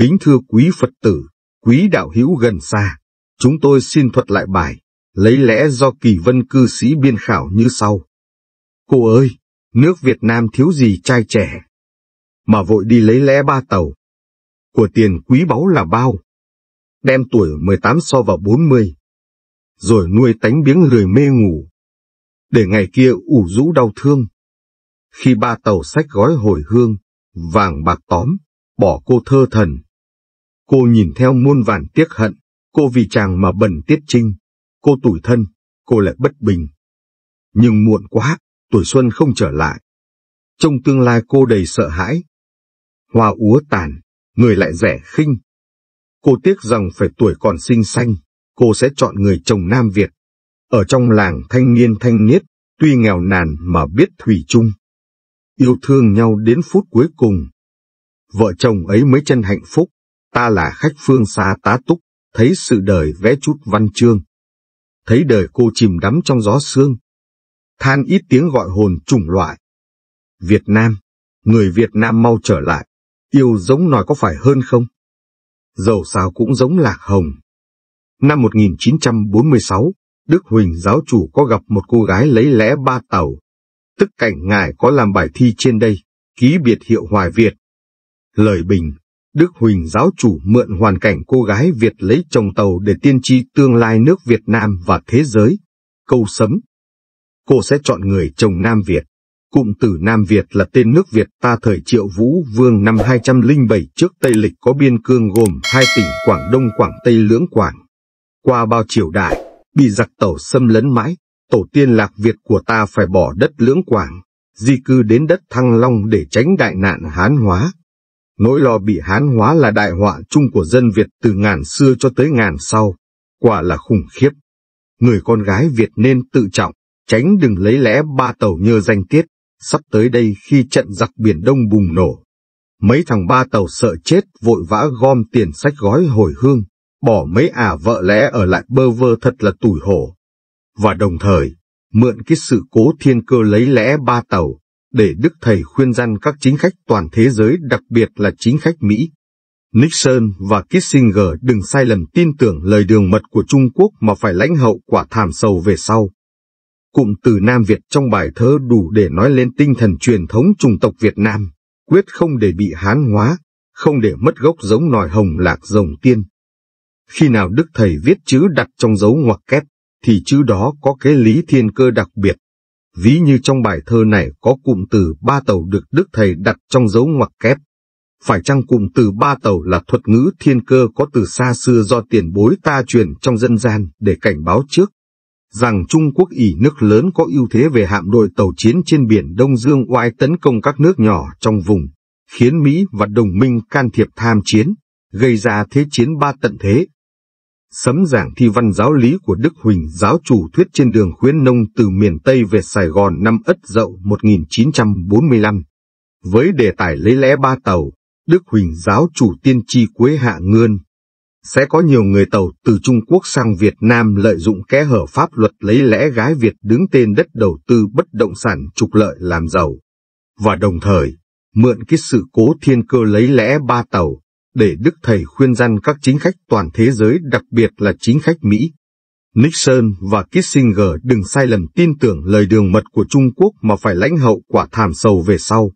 Kính thưa quý Phật tử, quý đạo hữu gần xa, chúng tôi xin thuật lại bài, lấy lẽ do kỳ vân cư sĩ biên khảo như sau. Cô ơi, nước Việt Nam thiếu gì trai trẻ, mà vội đi lấy lẽ ba tàu. Của tiền quý báu là bao? Đem tuổi 18 so vào 40, rồi nuôi tánh biếng lười mê ngủ. Để ngày kia ủ rũ đau thương. Khi ba tàu sách gói hồi hương, vàng bạc tóm, bỏ cô thơ thần, Cô nhìn theo muôn vạn tiếc hận, cô vì chàng mà bẩn tiết trinh, cô tủi thân, cô lại bất bình. Nhưng muộn quá, tuổi xuân không trở lại. Trong tương lai cô đầy sợ hãi. Hoa úa tàn, người lại rẻ khinh. Cô tiếc rằng phải tuổi còn xinh xanh, cô sẽ chọn người chồng Nam Việt. Ở trong làng thanh niên thanh niết, tuy nghèo nàn mà biết thủy chung. Yêu thương nhau đến phút cuối cùng. Vợ chồng ấy mới chân hạnh phúc ta là khách phương xa tá túc, thấy sự đời vẽ chút văn chương. Thấy đời cô chìm đắm trong gió sương. Than ít tiếng gọi hồn chủng loại. Việt Nam, người Việt Nam mau trở lại, yêu giống nòi có phải hơn không? Dầu sao cũng giống lạc hồng. Năm 1946, Đức Huỳnh giáo chủ có gặp một cô gái lấy lẽ ba tàu. Tức cảnh ngài có làm bài thi trên đây, ký biệt hiệu Hoài Việt. Lời bình Đức Huỳnh giáo chủ mượn hoàn cảnh cô gái Việt lấy chồng tàu để tiên tri tương lai nước Việt Nam và thế giới. Câu sấm. Cô sẽ chọn người chồng Nam Việt. Cụm từ Nam Việt là tên nước Việt ta thời triệu vũ vương năm 207 trước Tây Lịch có biên cương gồm hai tỉnh Quảng Đông Quảng Tây Lưỡng Quảng. Qua bao triều đại, bị giặc tàu xâm lấn mãi, tổ tiên lạc Việt của ta phải bỏ đất Lưỡng Quảng, di cư đến đất Thăng Long để tránh đại nạn Hán hóa. Nỗi lo bị Hán hóa là đại họa chung của dân Việt từ ngàn xưa cho tới ngàn sau, quả là khủng khiếp. Người con gái Việt nên tự trọng, tránh đừng lấy lẽ ba tàu nhơ danh tiết, sắp tới đây khi trận giặc Biển Đông bùng nổ. Mấy thằng ba tàu sợ chết vội vã gom tiền sách gói hồi hương, bỏ mấy ả à vợ lẽ ở lại bơ vơ thật là tủi hổ. Và đồng thời, mượn cái sự cố thiên cơ lấy lẽ ba tàu, để Đức Thầy khuyên răn các chính khách toàn thế giới đặc biệt là chính khách Mỹ. Nixon và Kissinger đừng sai lầm tin tưởng lời đường mật của Trung Quốc mà phải lãnh hậu quả thảm sầu về sau. Cụm từ Nam Việt trong bài thơ đủ để nói lên tinh thần truyền thống chủng tộc Việt Nam, quyết không để bị hán hóa, không để mất gốc giống nòi hồng lạc rồng tiên. Khi nào Đức Thầy viết chữ đặt trong dấu ngoặc kép, thì chữ đó có cái lý thiên cơ đặc biệt. Ví như trong bài thơ này có cụm từ ba tàu được Đức Thầy đặt trong dấu ngoặc kép. Phải chăng cụm từ ba tàu là thuật ngữ thiên cơ có từ xa xưa do tiền bối ta truyền trong dân gian để cảnh báo trước? Rằng Trung Quốc ỉ nước lớn có ưu thế về hạm đội tàu chiến trên biển Đông Dương oai tấn công các nước nhỏ trong vùng, khiến Mỹ và đồng minh can thiệp tham chiến, gây ra thế chiến ba tận thế sấm giảng thi văn giáo lý của Đức Huỳnh giáo chủ thuyết trên đường khuyến nông từ miền Tây về Sài Gòn năm Ất Dậu 1945. Với đề tài lấy lẽ ba tàu, Đức Huỳnh giáo chủ tiên tri quế hạ ngươn. Sẽ có nhiều người tàu từ Trung Quốc sang Việt Nam lợi dụng kẽ hở pháp luật lấy lẽ gái Việt đứng tên đất đầu tư bất động sản trục lợi làm giàu. Và đồng thời, mượn cái sự cố thiên cơ lấy lẽ ba tàu, để Đức Thầy khuyên răn các chính khách toàn thế giới đặc biệt là chính khách Mỹ. Nixon và Kissinger đừng sai lầm tin tưởng lời đường mật của Trung Quốc mà phải lãnh hậu quả thảm sầu về sau.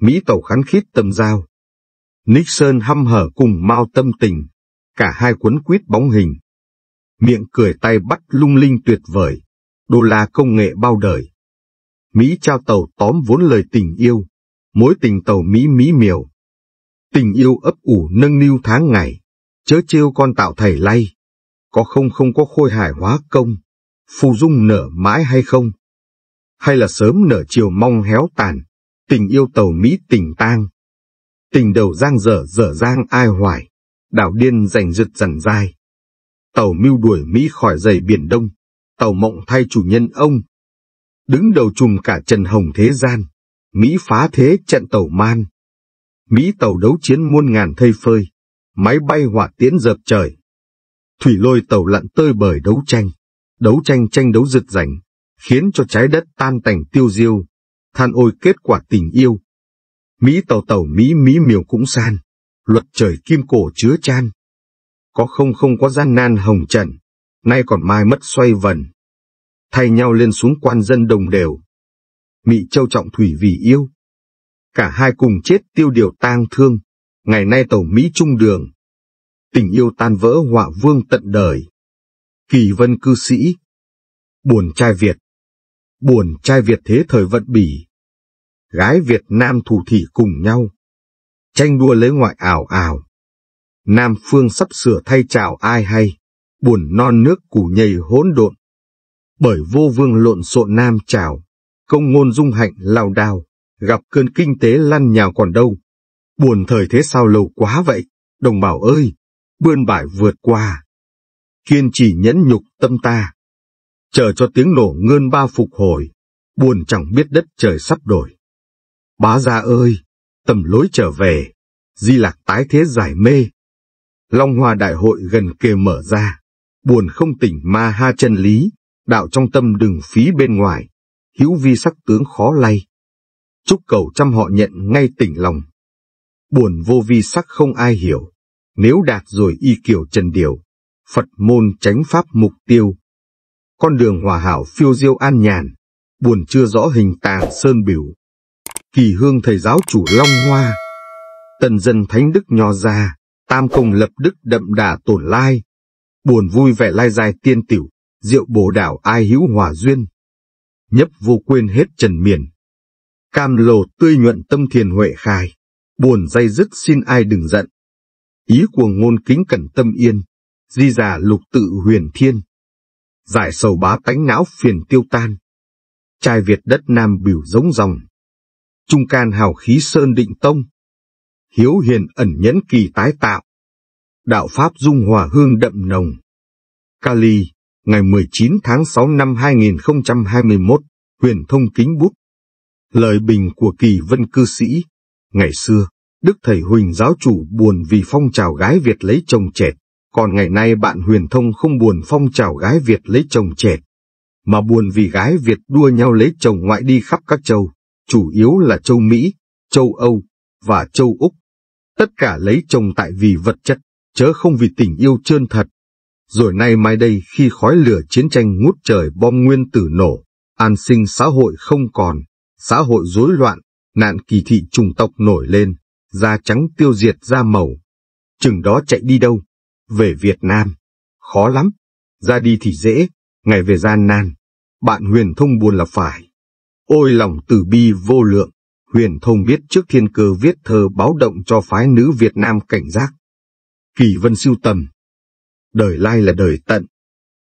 Mỹ tàu khán khít tầm giao. Nixon hăm hở cùng Mao tâm tình, cả hai cuốn quýt bóng hình. Miệng cười tay bắt lung linh tuyệt vời, đô la công nghệ bao đời. Mỹ trao tàu tóm vốn lời tình yêu, mối tình tàu Mỹ Mỹ miều tình yêu ấp ủ nâng niu tháng ngày, chớ trêu con tạo thầy lay, có không không có khôi hài hóa công, phù dung nở mãi hay không? Hay là sớm nở chiều mong héo tàn, tình yêu tàu Mỹ tình tang? Tình đầu giang dở dở giang ai hoài, đảo điên giành giật dằn dai. Tàu mưu đuổi Mỹ khỏi dày biển Đông, tàu mộng thay chủ nhân ông. Đứng đầu chùm cả Trần Hồng thế gian, Mỹ phá thế trận tàu man. Mỹ tàu đấu chiến muôn ngàn thây phơi, máy bay hỏa tiễn dập trời. Thủy lôi tàu lặn tơi bời đấu tranh, đấu tranh tranh đấu rực giành, khiến cho trái đất tan tành tiêu diêu, than ôi kết quả tình yêu. Mỹ tàu tàu Mỹ Mỹ miều cũng san, luật trời kim cổ chứa chan. Có không không có gian nan hồng trần, nay còn mai mất xoay vần. Thay nhau lên xuống quan dân đồng đều. mỹ châu trọng thủy vì yêu, Cả hai cùng chết tiêu điều tang thương, ngày nay tàu Mỹ trung đường. Tình yêu tan vỡ họa vương tận đời. Kỳ vân cư sĩ. Buồn trai Việt. Buồn trai Việt thế thời vận bỉ. Gái Việt Nam thủ thị cùng nhau. Tranh đua lấy ngoại ảo ảo. Nam phương sắp sửa thay chào ai hay. Buồn non nước củ nhầy hỗn độn. Bởi vô vương lộn xộn nam trào. Công ngôn dung hạnh lao đao gặp cơn kinh tế lăn nhào còn đâu. Buồn thời thế sao lâu quá vậy, đồng bào ơi, bươn bải vượt qua. Kiên trì nhẫn nhục tâm ta. Chờ cho tiếng nổ ngơn ba phục hồi, buồn chẳng biết đất trời sắp đổi. Bá gia ơi, tầm lối trở về, di lạc tái thế giải mê. Long Hoa Đại hội gần kề mở ra, buồn không tỉnh ma ha chân lý, đạo trong tâm đừng phí bên ngoài, hữu vi sắc tướng khó lay. Chúc cầu trăm họ nhận ngay tỉnh lòng. Buồn vô vi sắc không ai hiểu, nếu đạt rồi y kiểu trần điều, Phật môn tránh pháp mục tiêu. Con đường hòa hảo phiêu diêu an nhàn, buồn chưa rõ hình tàn sơn biểu. Kỳ hương thầy giáo chủ Long Hoa, tần dân thánh đức nho gia, tam công lập đức đậm đà tổn lai. Buồn vui vẻ lai dài tiên tiểu, diệu bồ đảo ai hữu hòa duyên. Nhấp vô quên hết trần miền, cam lồ tươi nhuận tâm thiền huệ khai, buồn dây dứt xin ai đừng giận. Ý cuồng ngôn kính cẩn tâm yên, di giả lục tự huyền thiên. Giải sầu bá tánh não phiền tiêu tan. Trai Việt đất Nam biểu giống dòng. Trung can hào khí sơn định tông. Hiếu hiền ẩn nhẫn kỳ tái tạo. Đạo Pháp dung hòa hương đậm nồng. Cali, ngày 19 tháng 6 năm 2021, Huyền Thông Kính Bút Lời bình của kỳ vân cư sĩ Ngày xưa, Đức Thầy Huỳnh giáo chủ buồn vì phong trào gái Việt lấy chồng trẻ còn ngày nay bạn huyền thông không buồn phong trào gái Việt lấy chồng trẻ mà buồn vì gái Việt đua nhau lấy chồng ngoại đi khắp các châu, chủ yếu là châu Mỹ, châu Âu và châu Úc. Tất cả lấy chồng tại vì vật chất, chớ không vì tình yêu chân thật. Rồi nay mai đây khi khói lửa chiến tranh ngút trời bom nguyên tử nổ, an sinh xã hội không còn, xã hội rối loạn, nạn kỳ thị chủng tộc nổi lên, da trắng tiêu diệt da màu. Chừng đó chạy đi đâu? Về Việt Nam. Khó lắm. Ra đi thì dễ, ngày về gian nan. Bạn huyền thông buồn là phải. Ôi lòng từ bi vô lượng, huyền thông biết trước thiên cơ viết thơ báo động cho phái nữ Việt Nam cảnh giác. Kỳ vân siêu tầm. Đời lai là đời tận.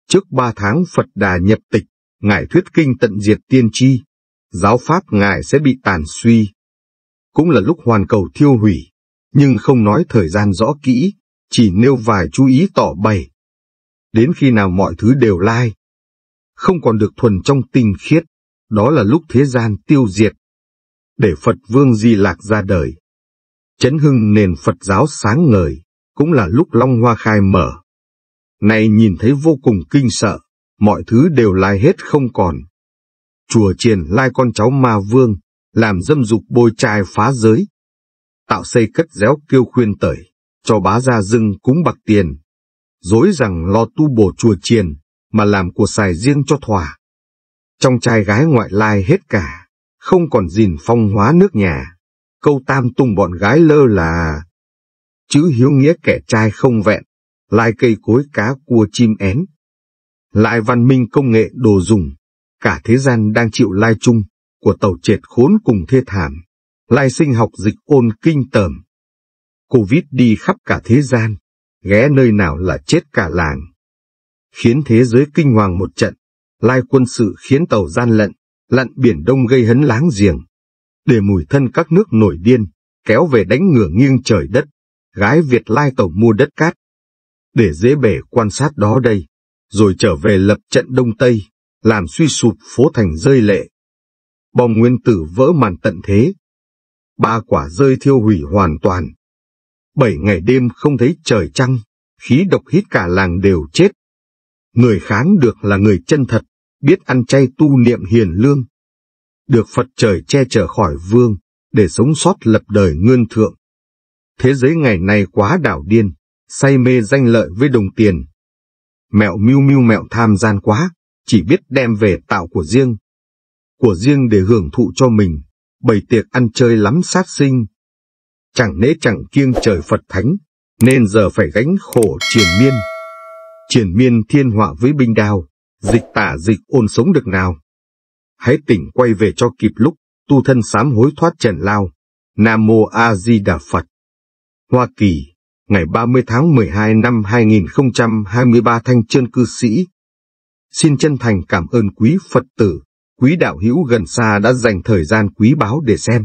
Trước ba tháng Phật Đà nhập tịch, Ngài thuyết kinh tận diệt tiên tri, giáo pháp ngài sẽ bị tàn suy. Cũng là lúc hoàn cầu thiêu hủy, nhưng không nói thời gian rõ kỹ, chỉ nêu vài chú ý tỏ bày. Đến khi nào mọi thứ đều lai, không còn được thuần trong tinh khiết, đó là lúc thế gian tiêu diệt. Để Phật Vương Di Lạc ra đời, chấn hưng nền Phật giáo sáng ngời, cũng là lúc Long Hoa Khai mở. Này nhìn thấy vô cùng kinh sợ, mọi thứ đều lai hết không còn, chùa triển lai con cháu ma vương, làm dâm dục bôi trai phá giới. Tạo xây cất réo kêu khuyên tởi, cho bá gia dưng cúng bạc tiền. Dối rằng lo tu bổ chùa triển, mà làm của xài riêng cho thỏa. Trong trai gái ngoại lai hết cả, không còn gìn phong hóa nước nhà. Câu tam tung bọn gái lơ là... Chữ hiếu nghĩa kẻ trai không vẹn, lai cây cối cá cua chim én. Lại văn minh công nghệ đồ dùng, cả thế gian đang chịu lai chung của tàu triệt khốn cùng thê thảm, lai sinh học dịch ôn kinh tởm. Covid đi khắp cả thế gian, ghé nơi nào là chết cả làng. Khiến thế giới kinh hoàng một trận, lai quân sự khiến tàu gian lận, lặn biển đông gây hấn láng giềng. Để mùi thân các nước nổi điên, kéo về đánh ngửa nghiêng trời đất, gái Việt lai tàu mua đất cát. Để dễ bể quan sát đó đây, rồi trở về lập trận Đông Tây làm suy sụp phố thành rơi lệ. Bom nguyên tử vỡ màn tận thế. Ba quả rơi thiêu hủy hoàn toàn. Bảy ngày đêm không thấy trời trăng, khí độc hít cả làng đều chết. Người kháng được là người chân thật, biết ăn chay tu niệm hiền lương. Được Phật trời che chở khỏi vương, để sống sót lập đời ngươn thượng. Thế giới ngày nay quá đảo điên, say mê danh lợi với đồng tiền. Mẹo mưu mưu mẹo tham gian quá, chỉ biết đem về tạo của riêng. Của riêng để hưởng thụ cho mình, bày tiệc ăn chơi lắm sát sinh. Chẳng nễ chẳng kiêng trời Phật Thánh, nên giờ phải gánh khổ triền miên. Triền miên thiên họa với binh đao, dịch tả dịch ôn sống được nào. Hãy tỉnh quay về cho kịp lúc, tu thân sám hối thoát trần lao. Nam Mô A Di Đà Phật Hoa Kỳ, ngày 30 tháng 12 năm 2023 Thanh Trơn Cư Sĩ Xin chân thành cảm ơn quý Phật tử, quý đạo hữu gần xa đã dành thời gian quý báu để xem.